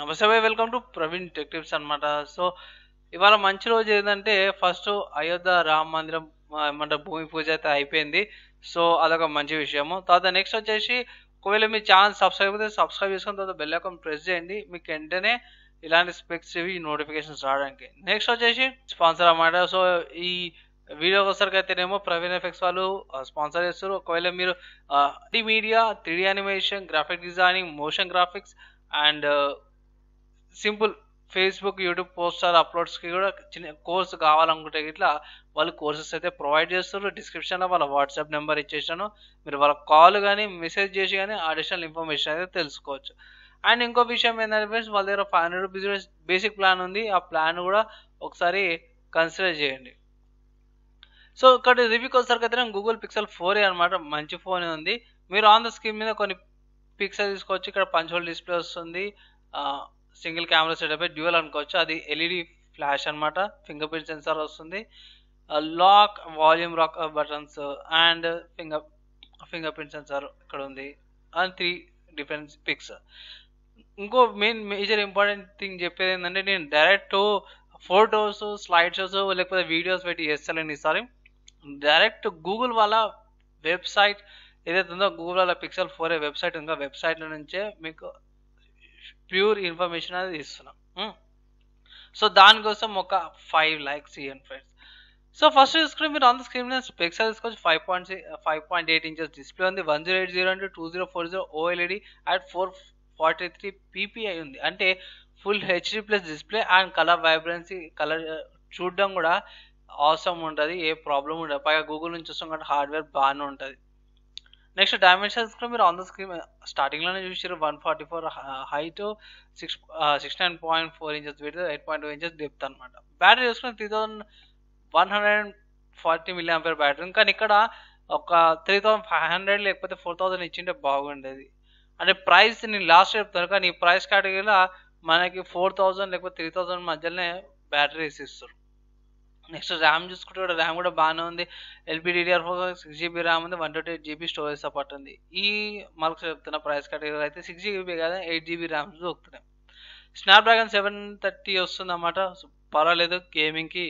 నమస్తే welcome to Praveen tech అనమాట so ఇవాళ మంచి రోజు ఏంటంటే ఫస్ట్ అయోధ్య రామ మందిరం ఏమంటారు భూమి పూజ అయితే అయిపోయింది సో అదొక మంచి విషయము తర్వాత నెక్స్ట్ వచ్చేసి ఒకవేళ మీ ఛానల్ సబ్స్క్రైబ్ అయితే సబ్స్క్రైబ్ చేసుకుని తర్వాత బెల్ ఐకాన్ ప్రెస్ చేయండి మీకు వెంటనే ఇలాంటి స్పెక్స్ ఇవి నోటిఫికేషన్స్ రావడానికి నెక్స్ట్ వచ్చేసి స్పాన్సర్ అనమాట సో ఈ వీడియో ఒకసారికి అయితేనేమో ప్రవీణ్ ఎఫెక్ట్స్ వాళ్ళు స్పాన్సర్ చేస్తారు ఒకవేళ మీరు three media three animation graphic designing motion graphics and simple Facebook YouTube poster అప్లోడ్స్కి కూడా చిన్న కోర్సు కావాలనుకుంటే ఇట్లా వాళ్ళు కోర్సెస్ అయితే ప్రొవైడ్ చేస్తారు డిస్క్రిప్షన్లో వాళ్ళ వాట్సాప్ నెంబర్ ఇచ్చేసాను మీరు వాళ్ళ కాల్ కానీ మెసేజ్ చేసి కానీ అడిషనల్ ఇన్ఫర్మేషన్ అయితే తెలుసుకోవచ్చు అండ్ ఇంకో విషయం ఏంటంటే ఫ్రెండ్స్ వాళ్ళ దగ్గర five hundred business basic plan ఉంది ఆ ప్లాన్ కూడా ఒకసారి కన్సిడర్ చేయండి సో ఇక్కడ రివ్యూకి వచ్చేసరికి నేను గూగుల్ పిక్సెల్ ఫోర్ ఏ అనమాట మంచి ఫోన్ ఉంది మీరు ఆన్ ద స్క్రీన్ మీద కొన్ని పిక్సెల్ తీసుకోవచ్చు ఇక్కడ పంచోల్ డిస్ప్లే వస్తుంది సింగిల్ కెమెరా సెటప్ డ్యూయల్ అనుకోవచ్చు అది ఎల్ఈడి ఫ్లాష్ అనమాట ఫింగర్ ప్రింట్ సెన్సార్ వస్తుంది lock volume rock buttons and finger fingerprint sensor ఇక్కడ ఉంది అండ్ త్రీ డిఫరెంట్ పిక్స్ ఇంకో మెయిన్ మేజర్ ఇంపార్టెంట్ థింగ్ చెప్పేది ఏంటంటే నేను డైరెక్ట్ ఫోటోస్ స్లైడ్ షోస్ లేకపోతే వీడియోస్ పెట్టి చేస్తాను ఈసారి డైరెక్ట్ గూగుల్ వాళ్ళ వెబ్సైట్ ఏదైతే ఉందో గూగుల్ వాళ్ళ పిక్సెల్ ఫోర్ ఏ వెబ్సైట్ ఉందో వెబ్సైట్లో నుంచే మీకు ప్యూర్ ఇన్ఫర్మేషన్ అనేది ఇస్తున్నాం సో దానికోసం ఒక ఫైవ్ ల్యాక్స్ ఇయన్ ఫ్రెండ్స్ సో ఫస్ట్ చూసుకుని మీరు ఆన్ స్క్రీన్ మీద స్పెక్స్ తీసుకోవచ్చు five point five point eight inches display ఉంది వన్ జీరో ఎయిట్ జీరో అంటే two zero four zero OLED at four forty three PPI ఉంది అంటే full HD plus display and colour vibrancy colour చూడడం కూడా అవసరం ఉంటుంది ఏ ప్రాబ్లం ఉండదు పైగా గూగుల్ నుంచి వస్తాం కాబట్టి హార్డ్వేర్ బాగానే ఉంటుంది నెక్స్ట్ డైమెన్షన్స్ కూడా మీరు ఆన్ ద స్క్రీన్ స్టార్టింగ్లోనే చూసారు one forty four height six six nine point four inches eight point two inches depth అనమాట బ్యాటరీ చూసుకుని three thousand one hundred forty million ampere battery కానీ ఇక్కడ ఒక త్రీ థౌసండ్ ఫైవ్ హండ్రెడ్ లేకపోతే four thousand ఇచ్చింటే బాగుండేది అంటే ప్రైస్ నేను లాస్ట్ చెప్తాను కానీ ఈ ప్రైస్ కేటగిరీలో మనకి ఫోర్ థౌసండ్ లేకపోతే త్రీ థౌసండ్ మధ్యలోనే బ్యాటరీస్ ఇస్తారు నెక్స్ట్ ర్యామ్ చూసుకుంటే ర్యామ్ కూడా బాగానే ఉంది LPDDR four six GB RAM ఉంది one twenty eight GB storage support ఉంది ఈ మళ్ళీ చెప్తున్న ప్రైస్ కేటగిరీ అయితే సిక్స్ జీబీ కాదు ఎయిట్ జీబీ ర్యామ్స్ దొరుకుతున్నాయి స్నాప్డ్రాగన్ సెవెన్ థర్టీ వస్తుంది పర్వాలేదు గేమింగ్కి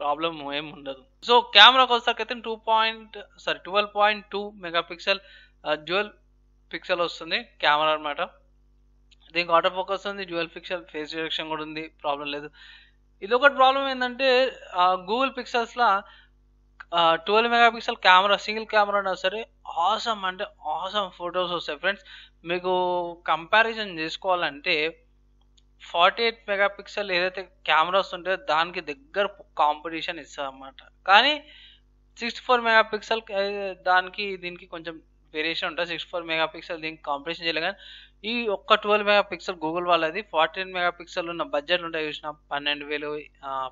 ప్రాబ్లం ఏం ఉండదు సో కెమెరాకి వచ్చేసరికైతే two point sorry twelve point two megapixel dual pixel వస్తుంది కెమెరా అనమాట దీనికి ఆటో ఫోకస్ ఉంది జ్యువెల్ పిక్సెల్ ఫేస్ డిరెక్షన్ కూడా ఉంది ప్రాబ్లం లేదు ఒకటి ప్రాబ్లం ఏంటంటే గూగుల్ పిక్సెల్స్లో twelve megapixel camera single camera అయినా సరే ఆసమ్ అంటే ఆసమ్ ఫొటోస్ వస్తాయి ఫ్రెండ్స్ మీకు కంపారిజన్ చేసుకోవాలంటే ఫార్టీ ఎయిట్ మెగా పిక్సెల్ ఏదైతే కెమెరాస్ ఉంటే దానికి దగ్గర కాంపిటీషన్ ఇస్తుంది అనమాట కానీ సిక్స్టీ ఫోర్ మెగా పిక్సెల్ దానికి దీనికి కొంచెం వేరియేషన్ ఉంటుంది సిక్స్ ఫోర్ మెగా పిక్సెల్ దీనికి కాంపిటీషన్ కానీ ఈ ఒక్క ట్వెల్వ్ మెగా పిక్సెల్ గూగుల్ వాళ్ళది ఫార్టీన్ మెగా పిక్సెల్ ఉన్న బడ్జెట్ ఉంటాయి చూసిన పన్నెండు వేలు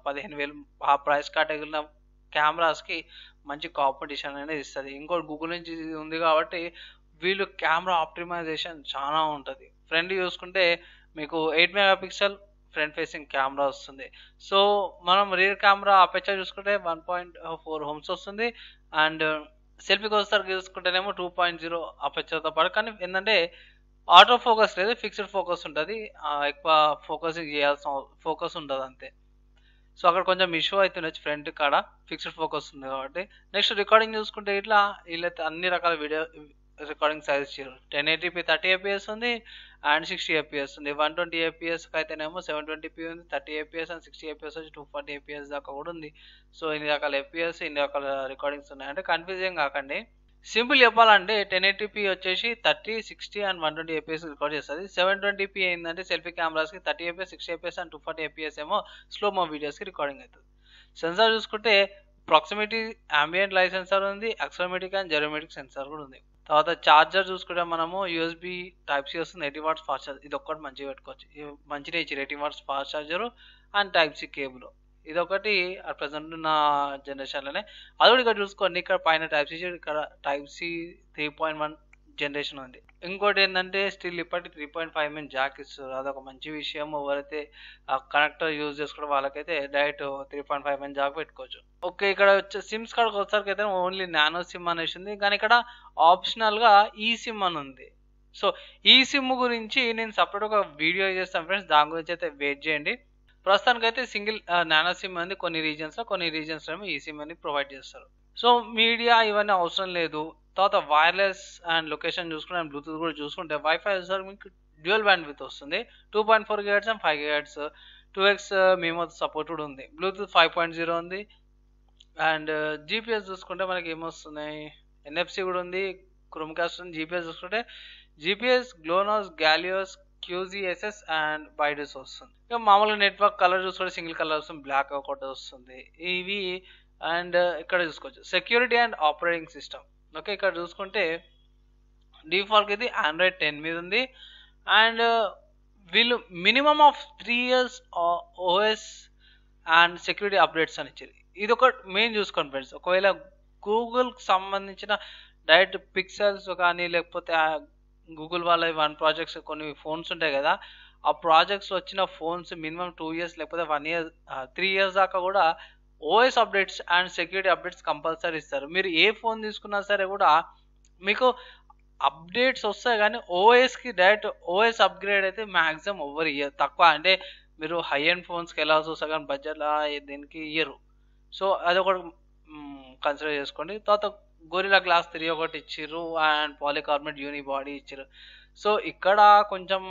పదిహేను వేలు ఆ ప్రైస్ కేటగిరీ ఉన్న కెమెరాస్కి మంచి కాంపిటీషన్ అనేది ఇస్తుంది ఇంకోటి గూగుల్ నుంచి ఉంది కాబట్టి వీళ్ళు కెమెరా ఆప్టిమైజేషన్ చాలా ఉంటుంది ఫ్రంట్ చూసుకుంటే మీకు eight megapixel front facing camera వస్తుంది సో మనం రియర్ కెమెరా అపేక్ష చూసుకుంటే వన్ పాయింట్ ఫోర్ హోమ్స్ వస్తుంది అండ్ సెల్ఫీ కోసం చూసుకుంటేనేమో టూ పాయింట్ జీరో అపచ్చతో పాటు కానీ ఏంటంటే ఆటో ఫోకస్ లేదు ఫిక్స్డ్ ఫోకస్ ఉంటుంది ఎక్కువ ఫోకసింగ్ చేయాల్సిన ఫోకస్ ఉండదు అంతే సో అక్కడ కొంచెం ఇష్యూ అవుతుండొచ్చు ఫ్రంట్ కాడ ఫిక్స్డ్ ఫోకస్ ఉంది కాబట్టి నెక్స్ట్ రికార్డింగ్ చూసుకుంటే ఇట్లా వీళ్ళైతే అన్ని రకాల వీడియో రికార్డింగ్ సైజ్ చేయరు టెన్ ఎయిటీపీ థర్టీ ఏపీఎస్ ఉంది అండ్ సిక్స్టీ ఏపీఎస్ ఉంది వన్ ట్వంటీ ఏపీఎస్ అయితేనేమో సెవెన్ ట్వంటీ పీ ఉంది thirty FPS and sixty FPS వచ్చి టూ ఫార్టీ ఏపీఎస్ దాకా కూడా ఉంది సో ఇన్ని రకాల ఏపీఎస్ ఇన్ని రకాల రికార్డింగ్స్ ఉన్నాయి అంటే కన్ఫ్యూజింగ్ కాకండి సింపుల్ చెప్పాలంటే టెన్ ఎయిటీపీ వచ్చేసి thirty sixty and one twenty FPS record చేస్తుంది సెవెన్ ట్వంటీ పి ఏంటంటే సెల్ఫీ కెమెరాస్కి thirty FPS sixty FPS and two forty FPS ఏమో స్లో మో వీడియోస్కి రికార్డింగ్ అవుతుంది సెన్సార్ చూసుకుంటే ప్రాక్సిమిటీ అంబియంట్ లైట్ సెన్సార్ ఉంది అక్సోమెటిక్ అండ్ జెరోమెటిక్ సెన్సార్ కూడా ఉంది తర్వాత ఛార్జర్ చూసుకుంటే మనము యూఎస్బి టైప్ సి వస్తుంది ఎయిటీ వాట్స్ ఫాస్ట్ ఛార్జర్ ఇది ఒక్కటి మంచిగా పెట్టుకోవచ్చు మంచిగా ఇచ్చారు eighty watts fast charger and type C cable ఇదొకటి అట్ ప్రజెంట్ ఉన్న జనరేషన్లోనే అది కూడా ఇక్కడ చూసుకోండి ఇక్కడ పైన టైప్ సి ఇక్కడ type C three point one generation ఉంది ఇంకోటి ఏంటంటే స్టిల్ ఇప్పటికి three point five M jack ఇస్తారు అదొక మంచి విషయం ఎవరైతే ఆ కనెక్టర్ యూజ్ చేసుకోవడం వాళ్ళకైతే direct three point five M jack పెట్టుకోవచ్చు ఓకే ఇక్కడ వచ్చే సిమ్స్ కాడకి వచ్చేసరికి అయితే ఓన్లీ నానో సిమ్ అనేసి ఉంది కానీ ఇక్కడ ఆప్షనల్గా ఈ సిమ్ అని ఉంది సో ఈ e సిమ్ గురించి నేను సపరేట్ ఒక వీడియో చేస్తాను ఫ్రెండ్స్ దాని గురించి అయితే వెయిట్ చేయండి ప్రస్తుతానికి అయితే సింగిల్ నానో సిమ్ అనేది కొన్ని రీజన్స్లో కొన్ని రీజన్స్లో ఈ సిమ్ అని ప్రొవైడ్ చేస్తారు సో మీడియా ఇవన్నీ అవసరం లేదు తర్వాత వైర్లెస్ అండ్ లొకేషన్ చూసుకుంటే అండ్ బ్లూటూత్ కూడా చూసుకుంటే వైఫై వచ్చేసరికి మీకు డ్యూయల్ బ్యాండ్ విత్ వస్తుంది two point four gigahertz and five gigahertz two X మేము సపోర్ట్ కూడా ఉంది బ్లూటూత్ ఫైవ్ పాయింట్ జీరో ఉంది అండ్ జీపీఎస్ uh, చూసుకుంటే మనకి ఏమొస్తున్నాయి ఎన్ఎఫ్సి కూడా ఉంది క్రోమ్ ఉంది జీపీఎస్ చూసుకుంటే జీపీఎస్ గ్లోనోస్ గ్యాలియోస్ క్యూజీఎస్ఎస్ అండ్ బైడస్ వస్తుంది ఇక మామూలుగా నెట్వర్క్ కలర్ చూసుకుంటే సింగిల్ కలర్ వస్తుంది బ్లాక్ ఒకటి వస్తుంది ఇవి అండ్ uh, ఇక్కడ చూసుకోవచ్చు security and operating system okay ఇక్కడ చూసుకుంటే డిఫాల్ట్ ఇది ఆండ్రాయిడ్ టెన్ మీద ఉంది అండ్ uh, వీళ్ళు minimum of three years uh, OS and security updates అని ఇచ్చింది ఇది ఒక మెయిన్ చూసుకోండి ఫ్రెండ్స్ ఒకవేళ గూగుల్కి సంబంధించిన డైరెక్ట్ పిక్సెల్స్ కానీ లేకపోతే గూగుల్ వాళ్ళ వన్ ప్రాజెక్ట్స్ కొన్ని ఫోన్స్ ఉంటాయి కదా ఆ ప్రాజెక్ట్స్ వచ్చిన ఫోన్స్ మినిమం టూ ఇయర్స్ లేకపోతే వన్ ఇయర్ త్రీ ఇయర్స్ దాకా కూడా OS updates and security updates compulsory ఇస్తారు మీరు ఏ ఫోన్ తీసుకున్నా సరే కూడా మీకు అప్డేట్స్ వస్తాయి కానీ ఓఎస్కి డైరెక్ట్ ఓఎస్ అప్గ్రేడ్ అయితే మ్యాక్సిమం ఎవరు ఇయ్యరు తక్కువ అంటే మీరు హై అండ్ ఫోన్స్కి ఎలా చూస్తారు కానీ బడ్జెట్లో దీనికి ఇయ్యరు సో అది ఒకటి కన్సిడర్ చేసుకోండి తర్వాత గొరిలా గ్లాస్ త్రీ ఒకటి ఇచ్చిర్రు అండ్ యూని బాడీ ఇచ్చిర్రు సో ఇక్కడ కొంచెం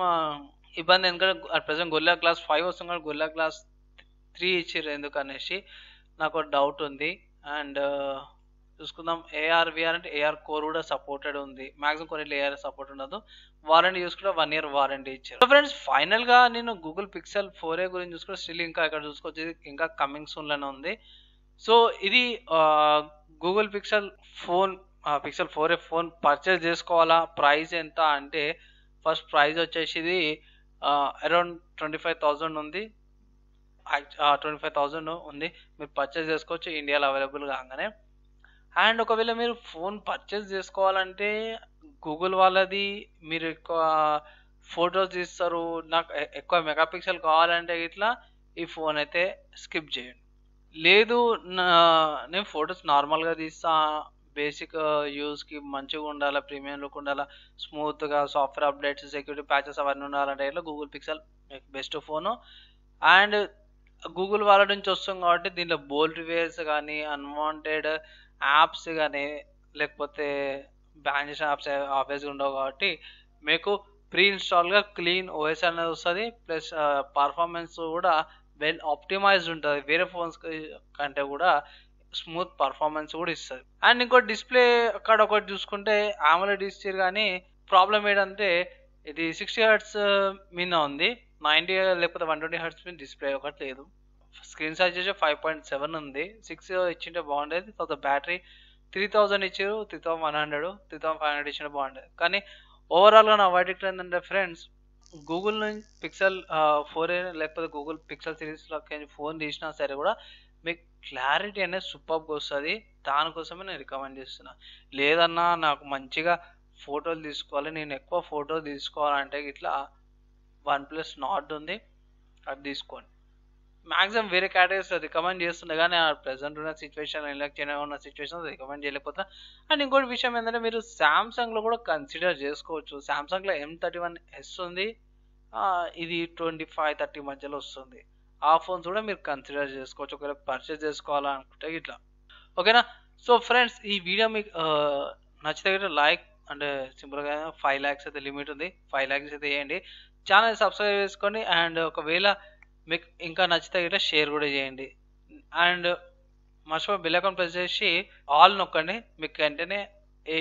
ఇబ్బంది ఎందుకంటే at present gorilla glass five వస్తుంది కానీ గొల్లా గ్లాస్ త్రీ ఇచ్చిర్రు ఎందుకనేసి నాకు డౌట్ ఉంది అండ్ uh, చూసుకుందాం ఏఆర్ విఆర్ అంటే ఏఆర్ కోర్ కూడా సపోర్టెడ్ ఉంది మాక్సిమం కొన్ని ఏఆర్ సపోర్ట్ ఉండదు వారంటీ చూసుకుంటే వన్ ఇయర్ వారంటీ ఇచ్చారు ఫ్రెండ్స్ ఫైనల్గా నేను గూగుల్ పిక్సెల్ ఫోర్ ఏ గురించి చూసుకుంటే స్టిల్ ఇంకా ఇక్కడ చూసుకోవచ్చు ఇంకా కమింగ్ సూన్లోనే ఉంది సో ఇది Google Pixel phone Pixel four a phone purchase చేసుకోవాలా ప్రైస్ ఎంత అంటే ఫస్ట్ ప్రైస్ వచ్చేసి అరౌండ్ ట్వంటీ ఫైవ్ థౌజండ్ ఉంది ట్వంటీ ఫైవ్ థౌజండ్ ఉంది మీరు పర్చేస్ చేసుకోవచ్చు ఇండియాలో అవైలబుల్ కాగానే అండ్ ఒకవేళ మీరు ఫోన్ పర్చేస్ చేసుకోవాలంటే గూగుల్ వాళ్ళది మీరు ఎక్కువ ఫొటోస్ తీస్తారు నాకు ఎక్కువ మెగాపిక్సెల్ కావాలంటే ఇట్లా ఈ ఫోన్ అయితే స్కిప్ చేయండి లేదు నేను ఫొటోస్ నార్మల్గా తీస్తా బేసిక్ యూస్కి మంచిగా ఉండాలా ప్రీమియం లుక్ ఉండాలా స్మూత్గా సాఫ్ట్వేర్ అప్డేట్స్ సెక్యూరిటీ ప్యాచెస్ అవన్నీ ఉండాలంటే ఇట్లా Google Pixel best phone and Google వాళ్ళ నుంచి వస్తాం కాబట్టి దీనిలో బోల్డ్ వేర్స్ కానీ అన్వాంటెడ్ యాప్స్ కానీ లేకపోతే బ్యాన్ చేసిన యాప్స్ ఆబ్వియస్గా ఉండవు కాబట్టి మీకు ప్రీ ఇన్స్టాల్గా క్లీన్ ఓఎస్ అనేది వస్తుంది ప్లస్ పర్ఫార్మెన్స్ కూడా వెల్ ఆప్టిమైజ్డ్ ఉంటుంది వేరే ఫోన్స్ కంటే కూడా స్మూత్ పర్ఫార్మెన్స్ కూడా ఇస్తుంది అండ్ ఇంకో డిస్ప్లే అక్కడ ఒకటి చూసుకుంటే ఆమెలో డిస్ప్లే కానీ ప్రాబ్లం ఏంటంటే ఇది సిక్స్టీ హర్ట్స్ మీద ఉంది నైంటీ లేకపోతే వన్ ట్వంటీ హర్ట్స్ డిస్ప్లే ఒకటి లేదు స్క్రీన్ సైజ్ వచ్చి ఫైవ్ పాయింట్ సెవెన్ ఉంది సిక్స్ ఇచ్చింటే బాగుండేది తర్వాత బ్యాటరీ త్రీ థౌజండ్ ఇచ్చారు three thousand one hundred three thousand five hundred ఇచ్చిన బాగుండేది కానీ ఓవరాల్గా నా వర్డిక్ట్ ఏంటంటే ఫ్రెండ్స్ గూగుల్ నుంచి పిక్సెల్ ఫోర్ లేకపోతే గూగుల్ పిక్సెల్ సిరీస్లోకి ఫోన్ తీసినా సరే కూడా మీకు క్లారిటీ అనేది సూపర్గా వస్తుంది దానికోసమే నేను రికమెండ్ చేస్తున్నా లేదన్నా నాకు మంచిగా ఫోటోలు తీసుకోవాలి నేను ఎక్కువ ఫోటోలు తీసుకోవాలంటే ఇట్లా వన్ ప్లస్ నాట్ ఉంది అది తీసుకోండి మ్యాక్సిమం వేరే క్యాటగిరీస్ రికమెండ్ చేస్తుండే కానీ ప్రెసెంట్ ఉన్న సిచ్యువేషన్ ఎలక్ట్ చేయడం ఉన్న సిచ్యువేషన్ రికమెండ్ చేయలేకపోతా అండ్ ఇంకోటి విషయం ఏంటంటే మీరు సామ్సంగ్లో కూడా కన్సిడర్ చేసుకోవచ్చు సామ్సంగ్లో ఎం థర్టీ వన్ ఎస్ ఉంది ఇది ట్వంటీ ఫైవ్ థర్టీ మధ్యలో వస్తుంది ఆ ఫోన్స్ కూడా మీరు కన్సిడర్ చేసుకోవచ్చు ఒకవేళ పర్చేస్ చేసుకోవాలనుకుంటే ఇట్లా ఓకేనా సో ఫ్రెండ్స్ ఈ వీడియో మీకు నచ్చితే లైక్ అంటే సింపుల్గా ఫైవ్ ల్యాక్స్ అయితే లిమిట్ ఉంది ఫైవ్ ల్యాక్స్ అయితే వేయండి ఛానల్ సబ్స్క్రైబ్ చేసుకోండి అండ్ ఒకవేళ మీకు ఇంకా నచ్చితే గిట్ట షేర్ కూడా చేయండి అండ్ మర్చిపోయి బిల్ అకౌంట్ ప్రెస్ చేసి ఆల్ నొక్కండి మీకు వెంటనే ఏ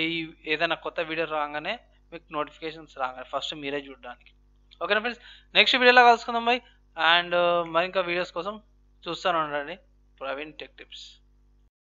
ఏదైనా కొత్త వీడియో రాగానే మీకు నోటిఫికేషన్స్ రాగానే ఫస్ట్ మీరే చూడడానికి ఓకేనా ఫ్రెండ్స్ నెక్స్ట్ వీడియోలో కలుసుకుందాం బాయ్ అండ్ మరింకా వీడియోస్ కోసం చూస్తూనే ఉండండి ప్రవీణ్ టెక్ టిప్స్